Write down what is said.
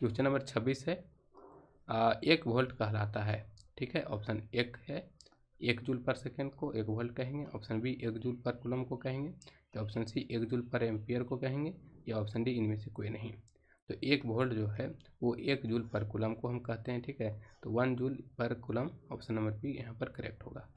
question number छब्बीस है आ, एक वोल्ट कहलाता है ठीक है ऑप्शन एक है एक जूल पर सेकेंड को एक वोल्ट कहेंगे ऑप्शन बी एक जूल पर कुलम को कहेंगे या ऑप्शन सी एक जूल पर एम्पियर को कहेंगे या ऑप्शन डी इनमें से कोई नहीं तो एक वोल्ट जो है वो एक जूल पर कुलम को हम कहते हैं ठीक है तो one joule per coulomb option number B यहाँ पर करेक्ट होगा